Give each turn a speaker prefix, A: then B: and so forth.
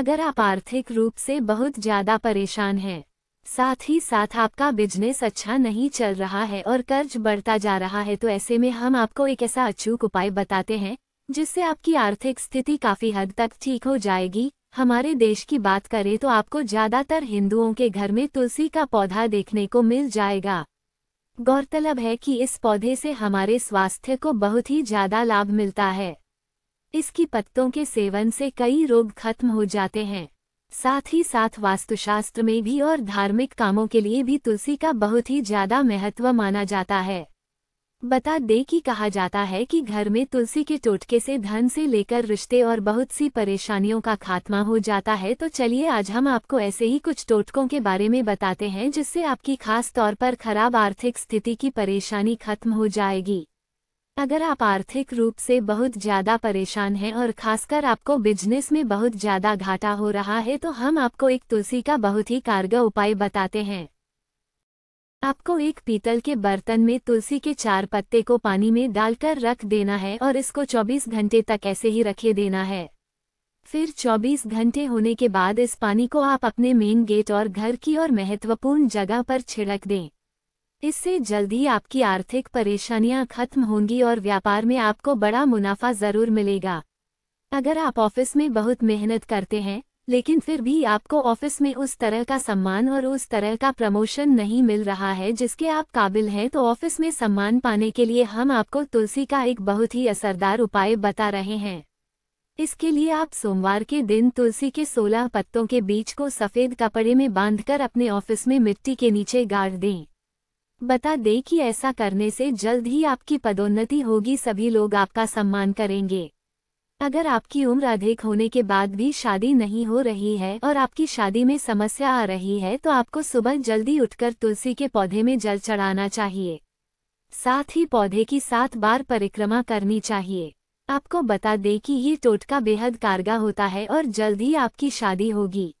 A: अगर आप आर्थिक रूप से बहुत ज़्यादा परेशान हैं साथ ही साथ आपका बिजनेस अच्छा नहीं चल रहा है और कर्ज बढ़ता जा रहा है तो ऐसे में हम आपको एक ऐसा अचूक उपाय बताते हैं जिससे आपकी आर्थिक स्थिति काफ़ी हद तक ठीक हो जाएगी हमारे देश की बात करें तो आपको ज़्यादातर हिंदुओं के घर में तुलसी का पौधा देखने को मिल जाएगा गौरतलब है कि इस पौधे से हमारे स्वास्थ्य को बहुत ही ज़्यादा लाभ मिलता है इसकी पत्तों के सेवन से कई रोग खत्म हो जाते हैं साथ ही साथ वास्तुशास्त्र में भी और धार्मिक कामों के लिए भी तुलसी का बहुत ही ज्यादा महत्व माना जाता है बता दे कि कहा जाता है कि घर में तुलसी के टोटके से धन से लेकर रिश्ते और बहुत सी परेशानियों का खात्मा हो जाता है तो चलिए आज हम आपको ऐसे ही कुछ टोटकों के बारे में बताते हैं जिससे आपकी खास तौर पर खराब आर्थिक स्थिति की परेशानी खत्म हो जाएगी अगर आप आर्थिक रूप से बहुत ज़्यादा परेशान हैं और खासकर आपको बिजनेस में बहुत ज़्यादा घाटा हो रहा है तो हम आपको एक तुलसी का बहुत ही कारगर उपाय बताते हैं आपको एक पीतल के बर्तन में तुलसी के चार पत्ते को पानी में डालकर रख देना है और इसको 24 घंटे तक ऐसे ही रखे देना है फिर 24 घंटे होने के बाद इस पानी को आप अपने मेन गेट और घर की और महत्वपूर्ण जगह पर छिड़क दें इससे जल्द ही आपकी आर्थिक परेशानियां खत्म होंगी और व्यापार में आपको बड़ा मुनाफा ज़रूर मिलेगा अगर आप ऑफिस में बहुत मेहनत करते हैं लेकिन फिर भी आपको ऑफिस में उस तरह का सम्मान और उस तरह का प्रमोशन नहीं मिल रहा है जिसके आप काबिल हैं तो ऑफिस में सम्मान पाने के लिए हम आपको तुलसी का एक बहुत ही असरदार उपाय बता रहे हैं इसके लिए आप सोमवार के दिन तुलसी के 16 पत्तों के बीज को सफ़ेद कपड़े में बांधकर अपने ऑफिस में मिट्टी के नीचे गाड़ दें बता दे कि ऐसा करने से जल्द ही आपकी पदोन्नति होगी सभी लोग आपका सम्मान करेंगे अगर आपकी उम्र अधिक होने के बाद भी शादी नहीं हो रही है और आपकी शादी में समस्या आ रही है तो आपको सुबह जल्दी उठकर तुलसी के पौधे में जल चढ़ाना चाहिए साथ ही पौधे की सात बार परिक्रमा करनी चाहिए आपको बता दें कि ये टोटका बेहद कारगा होता है और जल्द ही आपकी शादी होगी